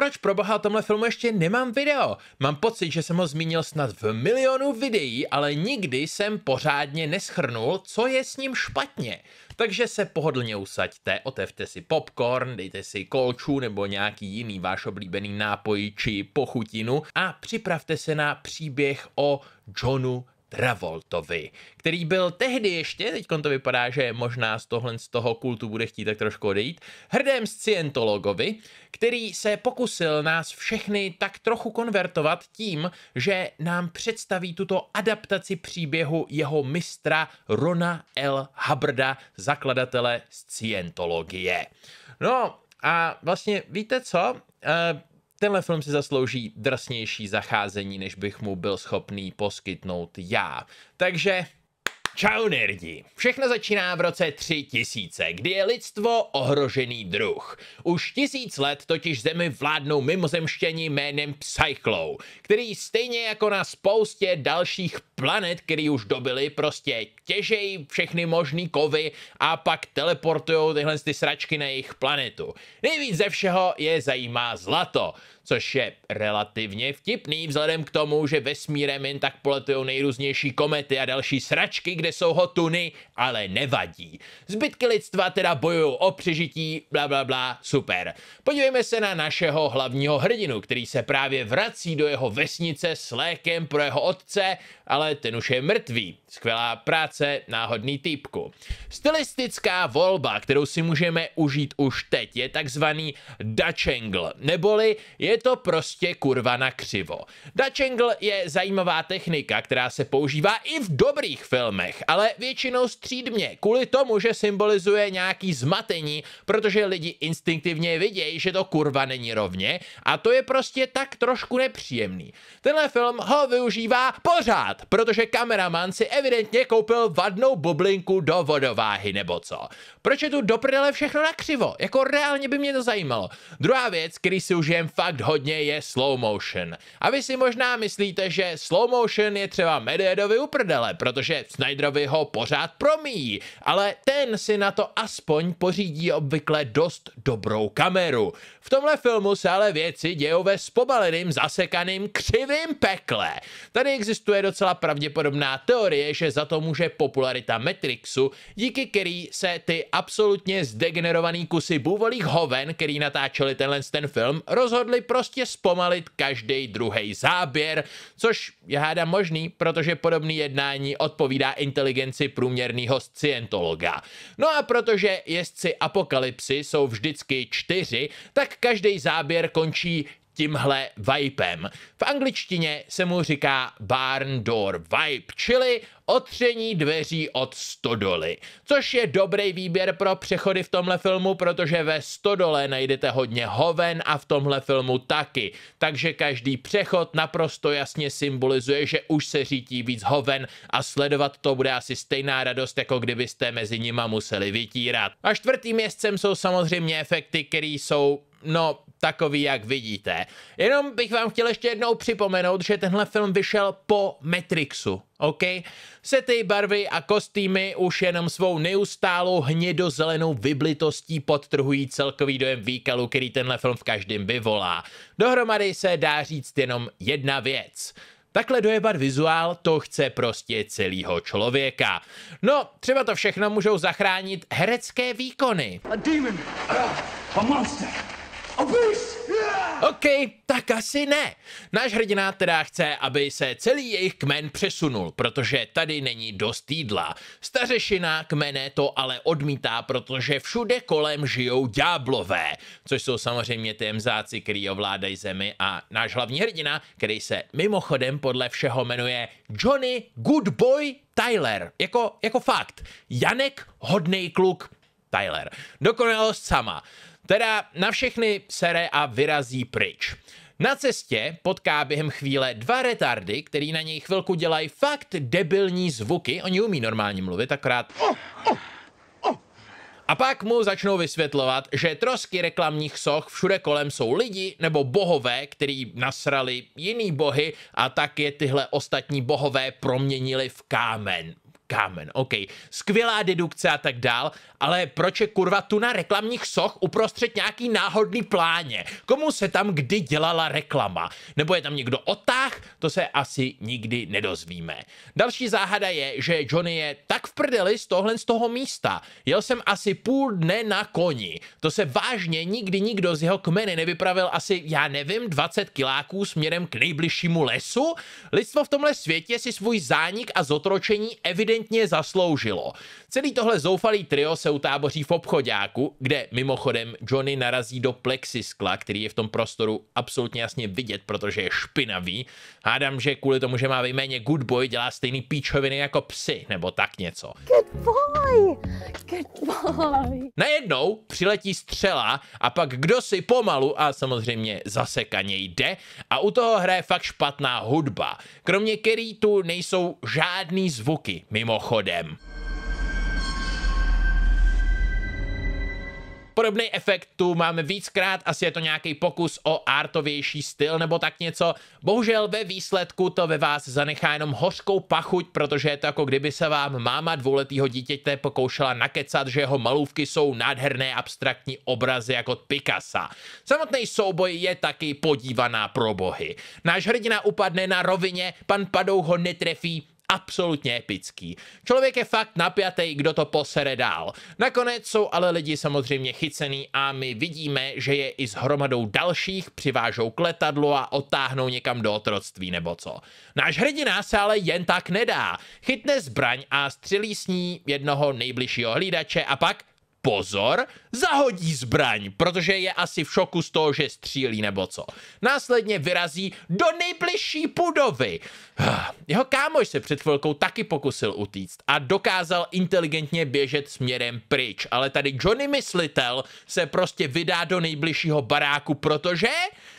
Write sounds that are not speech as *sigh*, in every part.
Proč pro boha o tomhle filmu ještě nemám video? Mám pocit, že jsem ho zmínil snad v milionu videí, ale nikdy jsem pořádně neschrnul, co je s ním špatně. Takže se pohodlně usaďte, otevte si popcorn, dejte si kolču nebo nějaký jiný váš oblíbený nápoj či pochutinu a připravte se na příběh o Johnu Travoltovi, který byl tehdy ještě, teď to vypadá, že možná z tohle z toho kultu bude chtít tak trošku odejít, hrdém scientologovi, který se pokusil nás všechny tak trochu konvertovat tím, že nám představí tuto adaptaci příběhu jeho mistra Rona L. Hubbarda, zakladatele scientologie. No a vlastně víte co? Eh, tenhle film si zaslouží drsnější zacházení, než bych mu byl schopný poskytnout já. Takže Čau nerdi! Všechno začíná v roce 3000, kdy je lidstvo ohrožený druh. Už tisíc let totiž zemi vládnou mimozemštění jménem Psychlou, který stejně jako na spoustě dalších planet, který už dobili, prostě těžejí všechny možný kovy a pak teleportují tyhle ty sračky na jejich planetu. Nejvíc ze všeho je zajímá zlato což je relativně vtipný vzhledem k tomu, že vesmírem jen tak poletují nejrůznější komety a další sračky, kde jsou hotuny, ale nevadí. Zbytky lidstva teda bojují o přežití, bla bla bla, super. Podívejme se na našeho hlavního hrdinu, který se právě vrací do jeho vesnice s lékem pro jeho otce, ale ten už je mrtvý. Skvělá práce, náhodný týpku. Stylistická volba, kterou si můžeme užít už teď, je takzvaný angle, neboli je to prostě kurva na křivo. angle je zajímavá technika, která se používá i v dobrých filmech, ale většinou střídmě, kvůli tomu, že symbolizuje nějaký zmatení, protože lidi instinktivně vidějí, že to kurva není rovně a to je prostě tak trošku nepříjemný. Tenhle film ho využívá pořád, protože kameraman si evidentně koupil vadnou bublinku do vodováhy nebo co. Proč je tu do všechno nakřivo? Jako reálně by mě to zajímalo. Druhá věc, který si užijem fakt hodně, je slow motion. A vy si možná myslíte, že slow motion je třeba u prdele, protože Snyderovi ho pořád promíjí, ale ten si na to aspoň pořídí obvykle dost dobrou kameru. V tomhle filmu se ale věci dějou ve spobaleným, zasekaným, křivým pekle. Tady existuje docela pravděpodobná teorie, že za to může popularita Matrixu, díky který se ty absolutně zdegenerovaný kusy bůvolých hoven, který natáčeli tenhle ten film, rozhodli prostě zpomalit každý druhý záběr, což je hádám možný, protože podobné jednání odpovídá inteligenci průměrného scientologa. No a protože jezdci apokalypsy jsou vždycky čtyři, tak každý záběr končí tímhle vipem. V angličtině se mu říká barn door vibe, čili otření dveří od stodoly, což je dobrý výběr pro přechody v tomhle filmu, protože ve stodole najdete hodně hoven a v tomhle filmu taky, takže každý přechod naprosto jasně symbolizuje, že už se řítí víc hoven a sledovat to bude asi stejná radost, jako kdybyste mezi nima museli vytírat. A čtvrtým městcem jsou samozřejmě efekty, které jsou no, takový, jak vidíte. Jenom bych vám chtěl ještě jednou připomenout, že tenhle film vyšel po Matrixu, OK? ty barvy a kostýmy už jenom svou neustálou hnědozelenou vyblitostí podtrhují celkový dojem výkalu, který tenhle film v každém vyvolá. Dohromady se dá říct jenom jedna věc. Takhle dojebat vizuál, to chce prostě celého člověka. No, třeba to všechno můžou zachránit herecké výkony. A demon. A monster. OK, tak asi ne. Náš hrdina teda chce, aby se celý jejich kmen přesunul, protože tady není dost jídla. Stařešina kmene to ale odmítá, protože všude kolem žijou ďáblové, což jsou samozřejmě ty mzáci, který ovládají zemi a náš hlavní hrdina, který se mimochodem podle všeho jmenuje Johnny Goodboy Tyler. Jako, jako fakt. Janek Hodnej kluk Tyler. Dokonalost sama. Teda na všechny sere a vyrazí pryč. Na cestě potká během chvíle dva retardy, který na něj chvilku dělají fakt debilní zvuky. Oni umí normálně mluvit, akorát... A pak mu začnou vysvětlovat, že trosky reklamních soch všude kolem jsou lidi nebo bohové, který nasrali jiný bohy a tak je tyhle ostatní bohové proměnili v kámen kámen. OK, skvělá dedukce a tak dál, ale proč je kurva tu na reklamních soch uprostřed nějaký náhodný pláně? Komu se tam kdy dělala reklama? Nebo je tam někdo otáh? To se asi nikdy nedozvíme. Další záhada je, že Johnny je tak v prdeli z tohle z toho místa. Jel jsem asi půl dne na koni. To se vážně nikdy nikdo z jeho kmeny nevypravil asi, já nevím, 20 kiláků směrem k nejbližšímu lesu? Lidstvo v tomhle světě si svůj zánik a zotročení evidentně evidentně zasloužilo. Celý tohle zoufalý trio se utáboří v obchodáku, kde mimochodem Johnny narazí do plexiskla, který je v tom prostoru absolutně jasně vidět, protože je špinavý. Hádám, že kvůli tomu, že má jméně Good Boy, dělá stejný píčoviny jako psy, nebo tak něco. Good boy! Good boy! Najednou přiletí střela a pak kdo si pomalu a samozřejmě zasekaně jde a u toho hraje fakt špatná hudba. Kromě který tu nejsou žádný zvuky, mimo mimochodem. Podobný efekt tu máme víckrát, asi je to nějaký pokus o artovější styl nebo tak něco. Bohužel ve výsledku to ve vás zanechá jenom hořkou pachuť, protože je to jako kdyby se vám máma dvouletého dítěte pokoušela nakecat, že jeho malůvky jsou nádherné abstraktní obrazy jako od Picasa. Samotný souboj je taky podívaná pro bohy. Náš hrdina upadne na rovině, pan Padou ho netrefí, absolutně epický. Člověk je fakt napjatý, kdo to posere dál. Nakonec jsou ale lidi samozřejmě chycený a my vidíme, že je i s hromadou dalších přivážou k letadlu a otáhnou někam do otroctví nebo co. Náš hrdina se ale jen tak nedá. Chytne zbraň a střelí s ní jednoho nejbližšího hlídače a pak pozor, zahodí zbraň, protože je asi v šoku z toho, že střílí nebo co. Následně vyrazí do nejbližší budovy. Ah, jeho kámoš se před chvilkou taky pokusil utíct a dokázal inteligentně běžet směrem pryč, ale tady Johnny Myslitel se prostě vydá do nejbližšího baráku, protože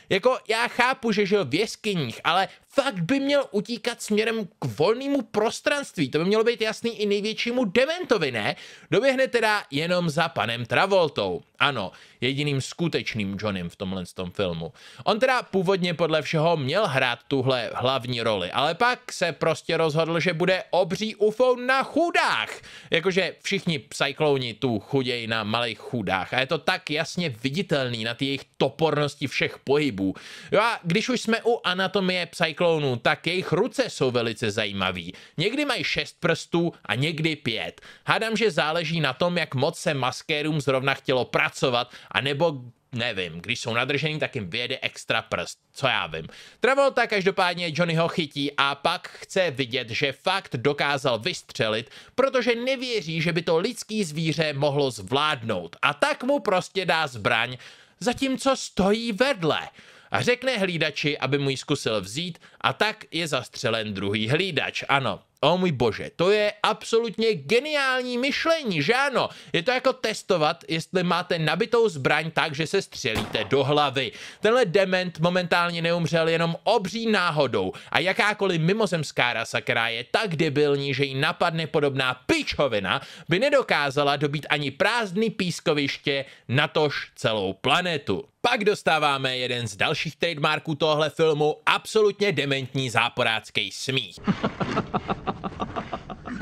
jako já chápu, že žil v jeskyních, ale fakt by měl utíkat směrem k volnému prostranství. To by mělo být jasný i největšímu dementovi, ne? Doběhne teda jenom za panem Travoltou. Ano, jediným skutečným Johnem v tomhle tom filmu. On teda původně podle všeho měl hrát tuhle hlavní roli, ale pak se prostě rozhodl, že bude obří UFO na chudách. Jakože všichni psyklouni tu chudějí na malých chudách a je to tak jasně viditelný na jejich topornosti všech pohybů. Jo a když už jsme u anatomie psyklouni, cyklónů, tak jejich ruce jsou velice zajímavý. Někdy mají šest prstů a někdy pět. Hádám, že záleží na tom, jak moc se maskérům zrovna chtělo pracovat, a nebo nevím, když jsou nadržený, tak jim vyjede extra prst, co já vím. Travolta každopádně Johnnyho chytí a pak chce vidět, že fakt dokázal vystřelit, protože nevěří, že by to lidský zvíře mohlo zvládnout a tak mu prostě dá zbraň, zatímco stojí vedle a řekne hlídači, aby mu ji zkusil vzít a tak je zastřelen druhý hlídač. Ano, O můj bože, to je absolutně geniální myšlení, že ano? Je to jako testovat, jestli máte nabitou zbraň tak, že se střelíte do hlavy. Tenhle dement momentálně neumřel jenom obří náhodou a jakákoliv mimozemská rasa, která je tak debilní, že jí napadne podobná pičovina, by nedokázala dobít ani prázdný pískoviště, natož celou planetu. Pak dostáváme jeden z dalších trademarků tohle filmu, absolutně dementní záporácký smích. *laughs* *laughs*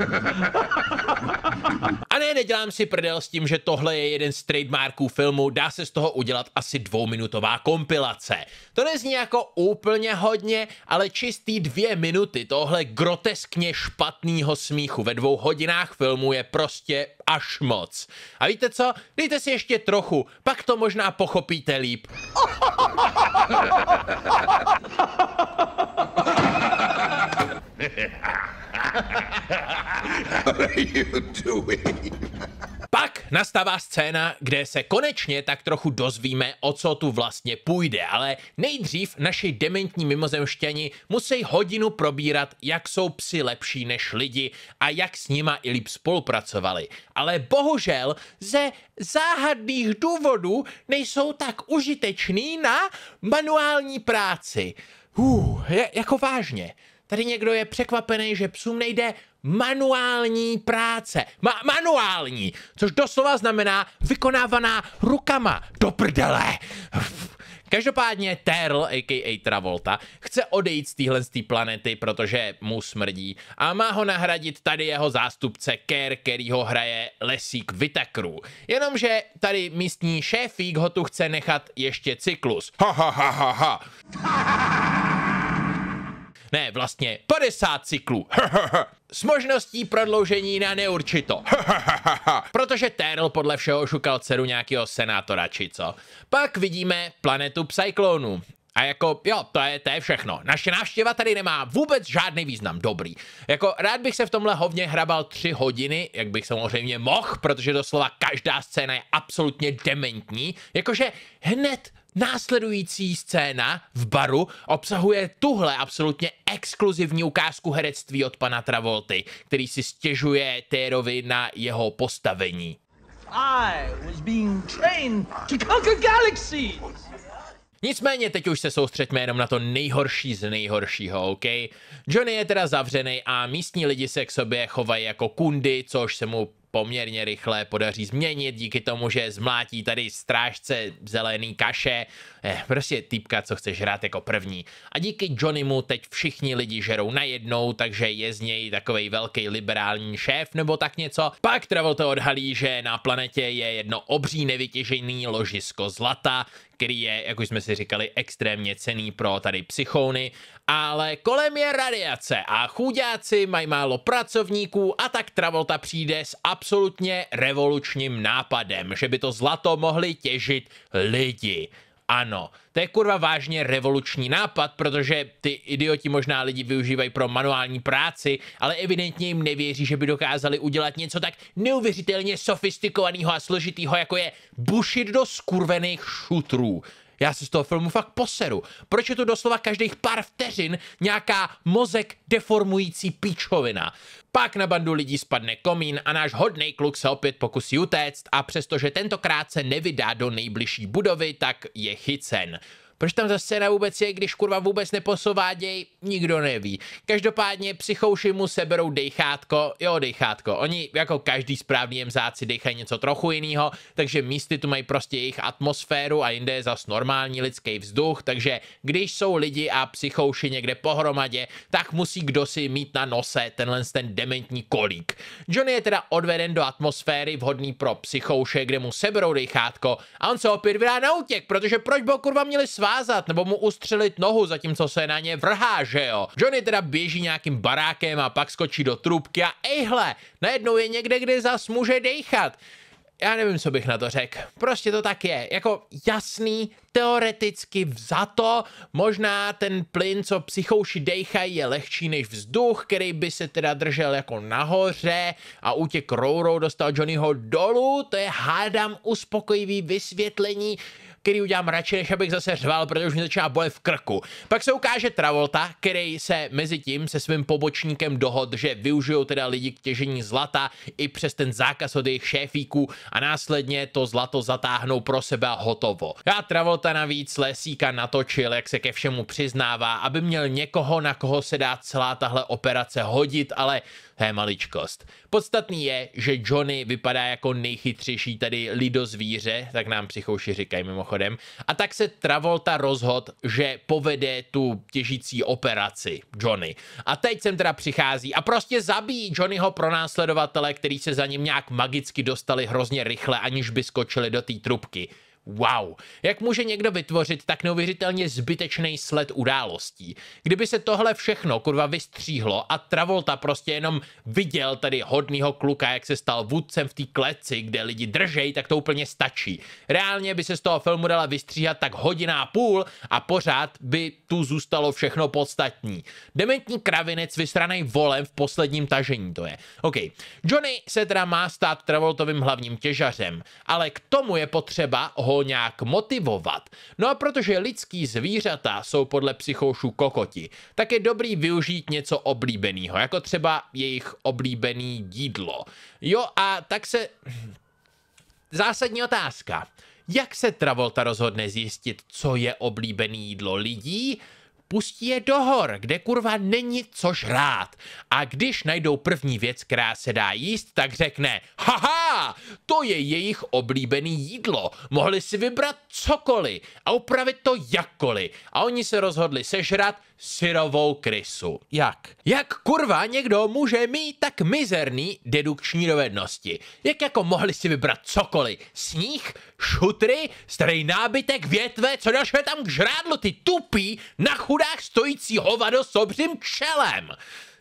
A ne, nedělám si prdel s tím, že tohle je jeden z trademarků filmu, dá se z toho udělat asi dvouminutová kompilace. To nezní jako úplně hodně, ale čistý dvě minuty tohle groteskně špatného smíchu ve dvou hodinách filmu je prostě až moc. A víte co? Dejte si ještě trochu, pak to možná pochopíte líp. Ha *laughs* Pak nastává scéna, kde se konečně tak trochu dozvíme, o co tu vlastně půjde, ale nejdřív naši dementní mimozemštěni musí hodinu probírat, jak jsou psi lepší než lidi a jak s nima i líp spolupracovali. Ale bohužel ze záhadných důvodů nejsou tak užiteční na manuální práci. Uh, je, jako vážně. Tady někdo je překvapený, že psům nejde manuální práce. Ma- manuální, což doslova znamená vykonávaná rukama. Do prdele! Každopádně Terl, a.k.a. Travolta, chce odejít z téhle z té planety, protože mu smrdí a má ho nahradit tady jeho zástupce Kerr, který ho hraje Lesík Vitakru. Jenomže tady místní šéfík ho tu chce nechat ještě cyklus. Ha ha ha ha ha! ne vlastně 50 cyklů. *laughs* S možností prodloužení na neurčito. *laughs* Protože Ternl podle všeho šukal dceru nějakého senátora či co. Pak vidíme planetu Psyklonu. A jako, jo, to je, to je všechno. Naše návštěva tady nemá vůbec žádný význam. Dobrý. Jako, rád bych se v tomhle hovně hrabal tři hodiny, jak bych samozřejmě mohl, protože doslova každá scéna je absolutně dementní. Jakože hned Následující scéna v baru obsahuje tuhle absolutně exkluzivní ukázku herectví od pana Travolty, který si stěžuje Térovi na jeho postavení. I was being trained to conquer galaxies. Nicméně teď už se soustřeďme jenom na to nejhorší z nejhoršího, OK? Johnny je teda zavřený a místní lidi se k sobě chovají jako kundy, což se mu poměrně rychle podaří změnit díky tomu, že zmlátí tady strážce zelený kaše, eh, prostě typka, co chceš hrát jako první. A díky Johnnymu teď všichni lidi žerou najednou, takže je z něj takovej velký liberální šéf nebo tak něco. Pak Travolta odhalí, že na planetě je jedno obří nevytěžený ložisko zlata, který je, jak už jsme si říkali, extrémně cený pro tady psychony, ale kolem je radiace a chudáci mají málo pracovníků a tak Travolta přijde s absolutně revolučním nápadem, že by to zlato mohli těžit lidi. Ano, to je kurva vážně revoluční nápad, protože ty idioti možná lidi využívají pro manuální práci, ale evidentně jim nevěří, že by dokázali udělat něco tak neuvěřitelně sofistikovaného a složitého, jako je bušit do skurvených šutrů. Já si z toho filmu fakt poseru. Proč je to doslova každých pár vteřin nějaká mozek deformující píčovina? Pak na bandu lidí spadne komín a náš hodný kluk se opět pokusí utéct a přestože tentokrát se nevydá do nejbližší budovy, tak je chycen. Proč tam ta scéna vůbec je, když kurva vůbec neposováděj, nikdo neví. Každopádně psychouši mu seberou dechátko, jo dechátko, oni jako každý správný mzáci dejchají něco trochu jiného, takže místy tu mají prostě jejich atmosféru a jinde je zas normální lidský vzduch, takže když jsou lidi a psychouši někde pohromadě, tak musí kdo si mít na nose tenhle ten dementní kolík. Johnny je teda odveden do atmosféry vhodný pro psychouše, kde mu seberou dechátko a on se opět vydá na útěk, protože proč by kurva měli svá svázat nebo mu ustřelit nohu, zatímco se na ně vrhá, že jo. Johnny teda běží nějakým barákem a pak skočí do trubky a ejhle, najednou je někde, kde zas může dejchat. Já nevím, co bych na to řekl. Prostě to tak je. Jako jasný, teoreticky vzato, možná ten plyn, co psychouši dejchají, je lehčí než vzduch, který by se teda držel jako nahoře a útěk Rourou dostal Johnnyho dolů, to je hádám uspokojivý vysvětlení, který udělám radši, než abych zase řval, protože už mi začíná bolet v krku. Pak se ukáže Travolta, který se mezi tím se svým pobočníkem dohodl, že využijou teda lidi k těžení zlata i přes ten zákaz od jejich šéfíků a následně to zlato zatáhnou pro sebe a hotovo. Já Travolta navíc Lesíka natočil, jak se ke všemu přiznává, aby měl někoho, na koho se dá celá tahle operace hodit, ale to je maličkost. Podstatný je, že Johnny vypadá jako nejchytřejší tady zvíře, tak nám přichouši říkají mimochodem, a tak se Travolta rozhod, že povede tu těžící operaci Johnny. A teď sem teda přichází a prostě zabíjí Johnnyho pronásledovatele, který se za ním nějak magicky dostali hrozně rychle, aniž by skočili do té trubky. Wow, jak může někdo vytvořit tak neuvěřitelně zbytečný sled událostí? Kdyby se tohle všechno kurva vystříhlo a Travolta prostě jenom viděl tady hodného kluka, jak se stal vůdcem v té kleci, kde lidi držej, tak to úplně stačí. Reálně by se z toho filmu dala vystříhat tak hodina a půl a pořád by tu zůstalo všechno podstatní. Dementní kravinec vysraný volem v posledním tažení to je. OK, Johnny se teda má stát Travoltovým hlavním těžařem, ale k tomu je potřeba ho ho nějak motivovat. No a protože lidský zvířata jsou podle psychoušů kokoti, tak je dobrý využít něco oblíbeného, jako třeba jejich oblíbený jídlo. Jo a tak se... Zásadní otázka. Jak se Travolta rozhodne zjistit, co je oblíbený jídlo lidí? pustí je do hor, kde kurva není co žrát. A když najdou první věc, která se dá jíst, tak řekne, haha, to je jejich oblíbený jídlo, mohli si vybrat cokoliv a upravit to jakkoliv. A oni se rozhodli sežrat syrovou krysu. Jak? Jak kurva někdo může mít tak mizerný dedukční dovednosti? Jak jako mohli si vybrat cokoliv? Sníh, šutry, starý nábytek, větve, co dalšího tam k žrádlu, ty tupí, na chudách stojící hovado s obřím čelem.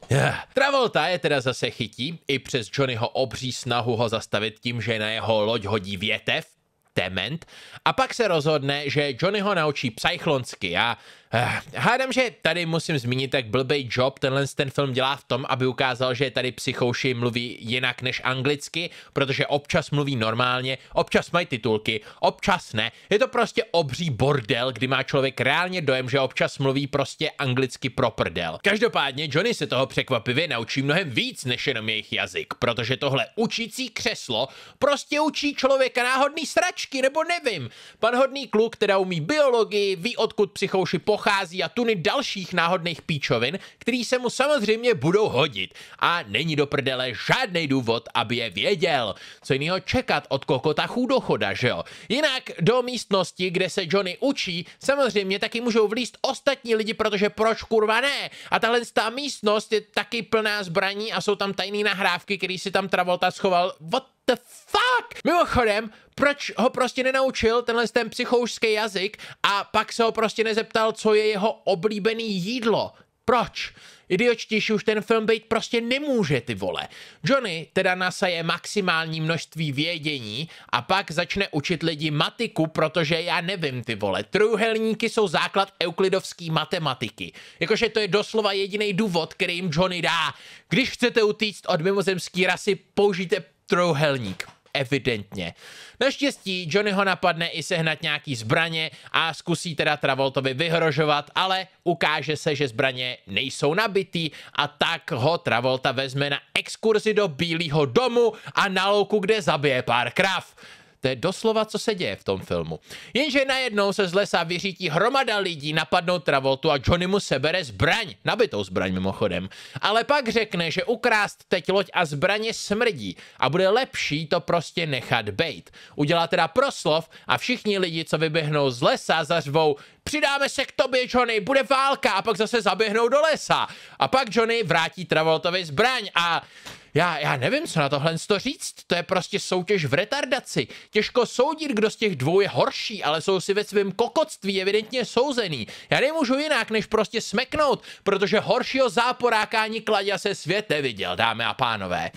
Yeah. Travolta je teda zase chytí, i přes Johnnyho obří snahu ho zastavit tím, že na jeho loď hodí větev, tement, a pak se rozhodne, že Johnny ho naučí psychlonsky a Eh, hádám, že tady musím zmínit, jak blbej job tenhle ten film dělá v tom, aby ukázal, že tady psychouši mluví jinak než anglicky, protože občas mluví normálně, občas mají titulky, občas ne. Je to prostě obří bordel, kdy má člověk reálně dojem, že občas mluví prostě anglicky pro prdel. Každopádně Johnny se toho překvapivě naučí mnohem víc než jenom jejich jazyk, protože tohle učící křeslo prostě učí člověka náhodný sračky, nebo nevím. Pan hodný kluk teda umí biologii, ví odkud psychouši pochází, pochází a tuny dalších náhodných píčovin, který se mu samozřejmě budou hodit. A není do prdele žádný důvod, aby je věděl. Co jiného čekat od kokota chudochoda, že jo? Jinak do místnosti, kde se Johnny učí, samozřejmě taky můžou vlíst ostatní lidi, protože proč kurva ne? A tahle ta místnost je taky plná zbraní a jsou tam tajné nahrávky, který si tam Travolta schoval. od the fuck? Mimochodem, proč ho prostě nenaučil tenhle ten psychoušský jazyk a pak se ho prostě nezeptal, co je jeho oblíbený jídlo? Proč? Idiočtější už ten film být prostě nemůže, ty vole. Johnny teda nasaje maximální množství vědění a pak začne učit lidi matiku, protože já nevím, ty vole. Trůhelníky jsou základ euklidovské matematiky. Jakože to je doslova jediný důvod, který jim Johnny dá. Když chcete utíct od mimozemské rasy, použijte trojuhelník evidentně. Naštěstí Johnny ho napadne i sehnat nějaký zbraně a zkusí teda Travoltovi vyhrožovat, ale ukáže se, že zbraně nejsou nabitý a tak ho Travolta vezme na exkurzi do Bílého domu a na louku, kde zabije pár krav. To je doslova, co se děje v tom filmu. Jenže najednou se z lesa vyřítí hromada lidí, napadnou Travoltu a Johnny mu sebere zbraň, nabitou zbraň mimochodem. Ale pak řekne, že ukrást teď loď a zbraně smrdí a bude lepší to prostě nechat bejt. Udělá teda proslov a všichni lidi, co vyběhnou z lesa, zařvou přidáme se k tobě, Johnny, bude válka a pak zase zaběhnou do lesa. A pak Johnny vrátí Travoltovi zbraň a já, já nevím, co na tohle to říct, to je prostě soutěž v retardaci. Těžko soudit, kdo z těch dvou je horší, ale jsou si ve svém kokotství evidentně souzený. Já nemůžu jinak, než prostě smeknout, protože horšího záporáka ani kladě se svět neviděl, dámy a pánové.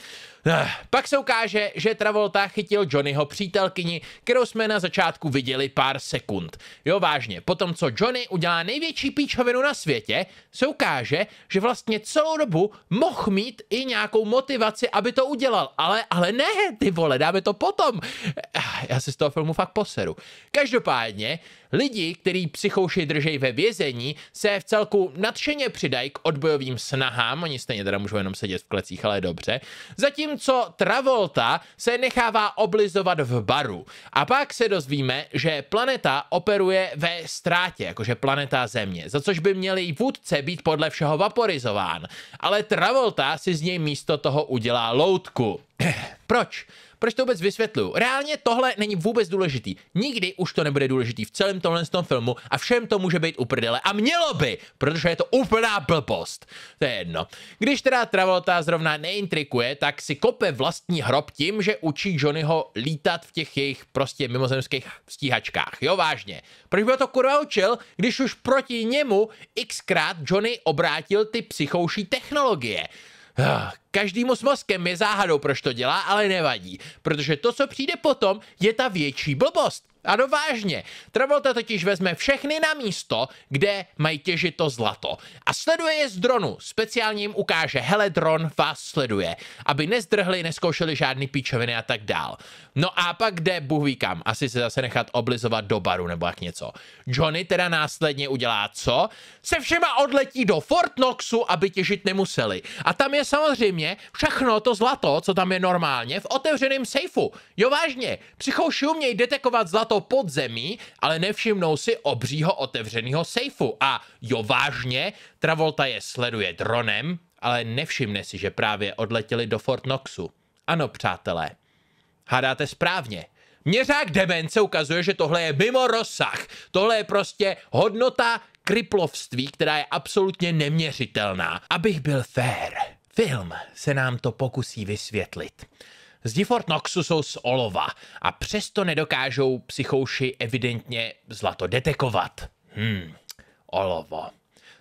Eh, pak se ukáže, že Travolta chytil Johnnyho přítelkyni, kterou jsme na začátku viděli pár sekund. Jo, vážně, potom co Johnny udělá největší píčovinu na světě, se ukáže, že vlastně celou dobu mohl mít i nějakou motivaci, aby to udělal. Ale, ale ne, ty vole, dáme to potom. Eh, já si z toho filmu fakt poseru. Každopádně, Lidi, který psychouši držej ve vězení, se v celku nadšeně přidají k odbojovým snahám, oni stejně teda můžou jenom sedět v klecích, ale dobře, zatímco Travolta se nechává oblizovat v baru. A pak se dozvíme, že planeta operuje ve ztrátě, jakože planeta Země, za což by měl její vůdce být podle všeho vaporizován. Ale Travolta si z něj místo toho udělá loutku. *clears throat* Proč? Proč to vůbec vysvětluju? Reálně tohle není vůbec důležitý. Nikdy už to nebude důležitý v celém tomhle tom filmu a všem to může být uprdele. A mělo by, protože je to úplná blbost. To je jedno. Když teda Travolta zrovna neintrikuje, tak si kope vlastní hrob tím, že učí Johnnyho lítat v těch jejich prostě mimozemských stíhačkách. Jo, vážně. Proč by to kurva učil, když už proti němu xkrát Johnny obrátil ty psychouší technologie? Ah, Každýmu s mozkem je záhadou, proč to dělá, ale nevadí, protože to, co přijde potom, je ta větší blbost. Ano, vážně. Travolta totiž vezme všechny na místo, kde mají těžit to zlato. A sleduje je z dronu. Speciálně jim ukáže, hele, dron vás sleduje. Aby nezdrhli, neskoušeli žádný píčoviny a tak dál. No a pak jde, Bůh ví kam, asi se zase nechat oblizovat do baru nebo jak něco. Johnny teda následně udělá co? Se všema odletí do Fort Knoxu, aby těžit nemuseli. A tam je samozřejmě mě všechno to zlato, co tam je normálně, v otevřeném sejfu. Jo vážně, přichouši umějí detekovat zlato pod zemí, ale nevšimnou si obřího otevřeného sejfu. A jo vážně, Travolta je sleduje dronem, ale nevšimne si, že právě odletěli do Fort Knoxu. Ano, přátelé, hádáte správně. Měřák demence ukazuje, že tohle je mimo rozsah. Tohle je prostě hodnota kriplovství, která je absolutně neměřitelná. Abych byl fér. Film se nám to pokusí vysvětlit. Zdi Fort Knoxu jsou z olova a přesto nedokážou psychouši evidentně zlato detekovat. Hmm, olovo.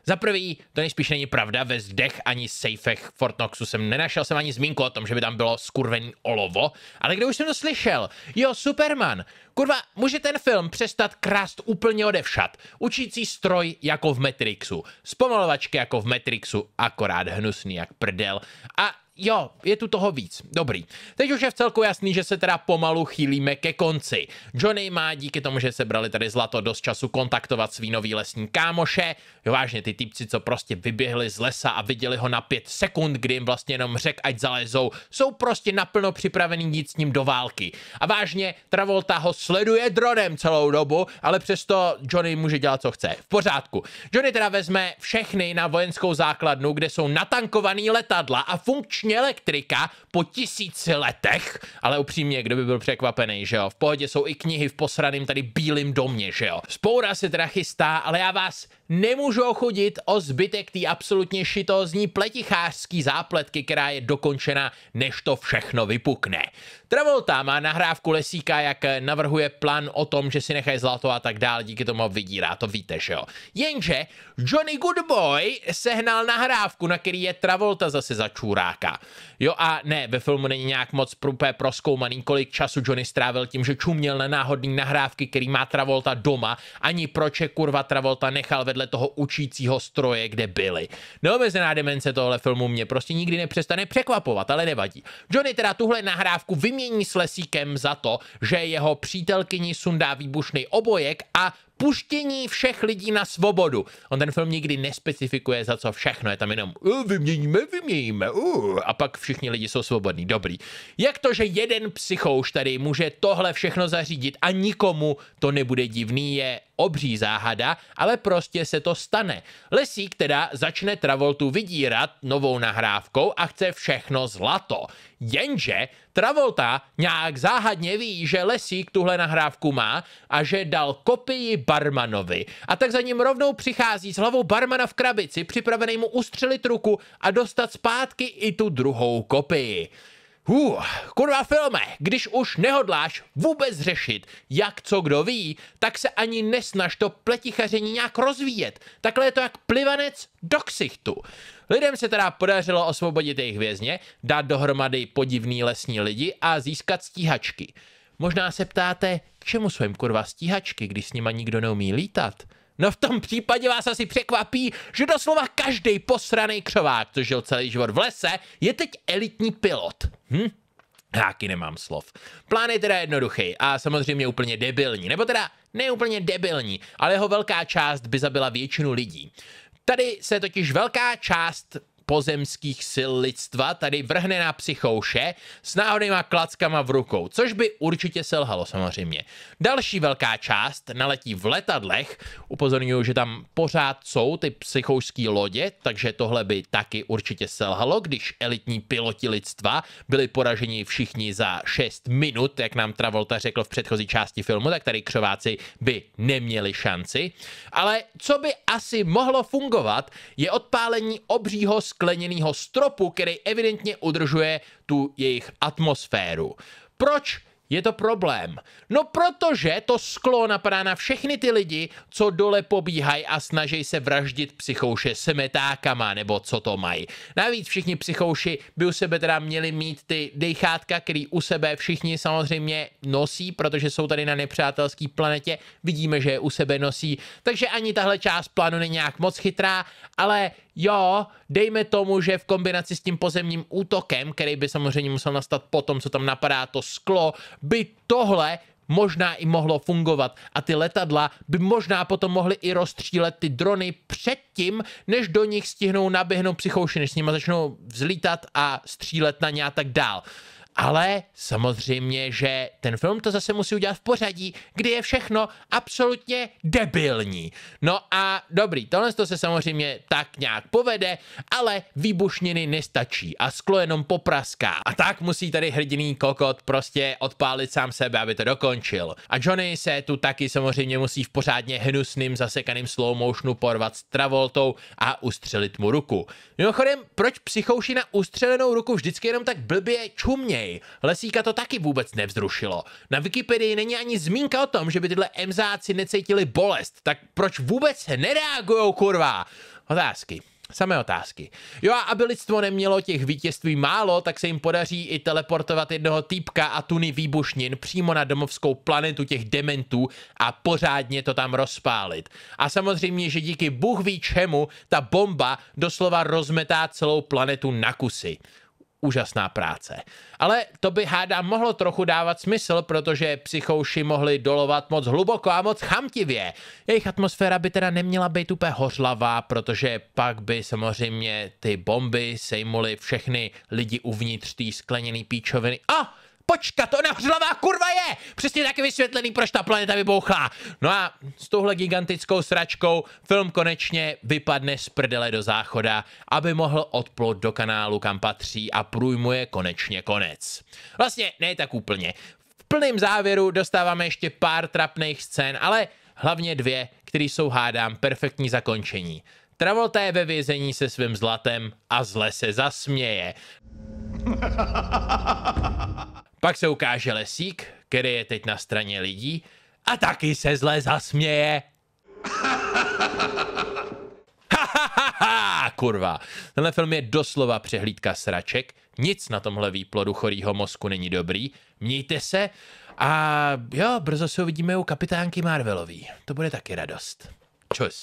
Za prvý, to nejspíš není pravda, ve zdech ani sejfech Fortnoxu jsem nenašel jsem ani zmínku o tom, že by tam bylo skurvený olovo, ale kde už jsem to slyšel? Jo, Superman! Kurva, může ten film přestat krást úplně odevšat. Učící stroj jako v Matrixu, zpomalovačky jako v Matrixu, akorát hnusný jak prdel. A jo, je tu toho víc. Dobrý. Teď už je v celku jasný, že se teda pomalu chýlíme ke konci. Johnny má díky tomu, že se brali tady zlato, dost času kontaktovat svý nový lesní kámoše. Jo, vážně ty typci, co prostě vyběhli z lesa a viděli ho na pět sekund, kdy jim vlastně jenom řek, ať zalezou, jsou prostě naplno připravený jít s ním do války. A vážně, Travolta ho sleduje dronem celou dobu, ale přesto Johnny může dělat, co chce. V pořádku. Johnny teda vezme všechny na vojenskou základnu, kde jsou natankovaný letadla a funkční všichni elektrika po tisíci letech, ale upřímně, kdo by byl překvapený, že jo? V pohodě jsou i knihy v posraném tady bílém domě, že jo? Spoura se teda chystá, ale já vás nemůžou chodit o zbytek té absolutně šitozní pletichářský zápletky, která je dokončena, než to všechno vypukne. Travolta má nahrávku Lesíka, jak navrhuje plán o tom, že si nechají zlato a tak dále, díky tomu vydírá, to víte, že jo. Jenže Johnny Goodboy sehnal nahrávku, na který je Travolta zase za čůráka. Jo a ne, ve filmu není nějak moc prupé proskoumaný, kolik času Johnny strávil tím, že čuměl na náhodný nahrávky, který má Travolta doma, ani proč je kurva Travolta nechal vedle vedle toho učícího stroje, kde byli. Neomezená demence tohle filmu mě prostě nikdy nepřestane překvapovat, ale nevadí. Johnny teda tuhle nahrávku vymění s Lesíkem za to, že jeho přítelkyni sundá výbušný obojek a puštění všech lidí na svobodu. On ten film nikdy nespecifikuje za co všechno, je tam jenom uh, vyměníme, vyměníme, uh, a pak všichni lidi jsou svobodní, dobrý. Jak to, že jeden psychouš tady může tohle všechno zařídit a nikomu to nebude divný, je obří záhada, ale prostě se to stane. Lesík teda začne Travoltu vydírat novou nahrávkou a chce všechno zlato. Jenže Travolta nějak záhadně ví, že Lesík tuhle nahrávku má a že dal kopii barmanovi. A tak za ním rovnou přichází s hlavou barmana v krabici, připravený mu ustřelit ruku a dostat zpátky i tu druhou kopii. Hů, kurva filme, když už nehodláš vůbec řešit, jak co kdo ví, tak se ani nesnaž to pletichaření nějak rozvíjet. Takhle je to jak plivanec do ksichtu. Lidem se teda podařilo osvobodit jejich vězně, dát dohromady podivný lesní lidi a získat stíhačky. Možná se ptáte, k čemu jsou jim kurva stíhačky, když s nima nikdo neumí lítat? No v tom případě vás asi překvapí, že doslova každý posraný křovák, co žil celý život v lese, je teď elitní pilot. Hm? Háky nemám slov. Plán je teda jednoduchý a samozřejmě úplně debilní, nebo teda ne úplně debilní, ale jeho velká část by zabila většinu lidí. Tady se totiž velká část pozemských sil lidstva tady vrhne na psychouše s náhodnýma klackama v rukou, což by určitě selhalo samozřejmě. Další velká část naletí v letadlech, upozorňuju, že tam pořád jsou ty psychouské lodě, takže tohle by taky určitě selhalo, když elitní piloti lidstva byli poraženi všichni za 6 minut, jak nám Travolta řekl v předchozí části filmu, tak tady křováci by neměli šanci. Ale co by asi mohlo fungovat, je odpálení obřího skleněného stropu, který evidentně udržuje tu jejich atmosféru. Proč je to problém? No protože to sklo napadá na všechny ty lidi, co dole pobíhají a snaží se vraždit psychouše semetákama, nebo co to mají. Navíc všichni psychouši by u sebe teda měli mít ty dejchátka, který u sebe všichni samozřejmě nosí, protože jsou tady na nepřátelské planetě, vidíme, že je u sebe nosí, takže ani tahle část plánu není nějak moc chytrá, ale jo, dejme tomu, že v kombinaci s tím pozemním útokem, který by samozřejmě musel nastat potom, co tam napadá to sklo, by tohle možná i mohlo fungovat. A ty letadla by možná potom mohly i rozstřílet ty drony předtím, než do nich stihnou naběhnout psychouši, než s nimi začnou vzlítat a střílet na ně a tak dál. Ale samozřejmě, že ten film to zase musí udělat v pořadí, kdy je všechno absolutně debilní. No a dobrý, tohle to se samozřejmě tak nějak povede, ale výbušniny nestačí a sklo jenom popraská. A tak musí tady hrdiný kokot prostě odpálit sám sebe, aby to dokončil. A Johnny se tu taky samozřejmě musí v pořádně hnusným zasekaným slow motionu porvat s Travoltou a ustřelit mu ruku. Mimochodem, proč na ustřelenou ruku vždycky jenom tak blbě čumně? něj. Lesíka to taky vůbec nevzrušilo. Na Wikipedii není ani zmínka o tom, že by tyhle emzáci necítili bolest, tak proč vůbec nereagují, kurva? Otázky. Samé otázky. Jo a aby lidstvo nemělo těch vítězství málo, tak se jim podaří i teleportovat jednoho týpka a tuny výbušnin přímo na domovskou planetu těch dementů a pořádně to tam rozpálit. A samozřejmě, že díky bůh ví čemu, ta bomba doslova rozmetá celou planetu na kusy úžasná práce. Ale to by hádám mohlo trochu dávat smysl, protože psychouši mohli dolovat moc hluboko a moc chamtivě. Jejich atmosféra by teda neměla být úplně hořlavá, protože pak by samozřejmě ty bomby sejmuly všechny lidi uvnitř té skleněné píčoviny. A! Počka, to nahřlavá kurva je! Přesně taky vysvětlený, proč ta planeta vybouchá. No a s touhle gigantickou sračkou film konečně vypadne z prdele do záchoda, aby mohl odplout do kanálu, kam patří a průjmuje konečně konec. Vlastně ne tak úplně. V plném závěru dostáváme ještě pár trapných scén, ale hlavně dvě, které jsou hádám perfektní zakončení. Travolta je ve vězení se svým zlatem a zle se zasměje. *laughs* Pak se ukáže lesík, který je teď na straně lidí a taky se zle zasměje. *laughs* kurva. Tenhle film je doslova přehlídka sraček, nic na tomhle výplodu chorýho mozku není dobrý, mějte se a jo, brzo se uvidíme u kapitánky Marvelový. To bude taky radost. Čus.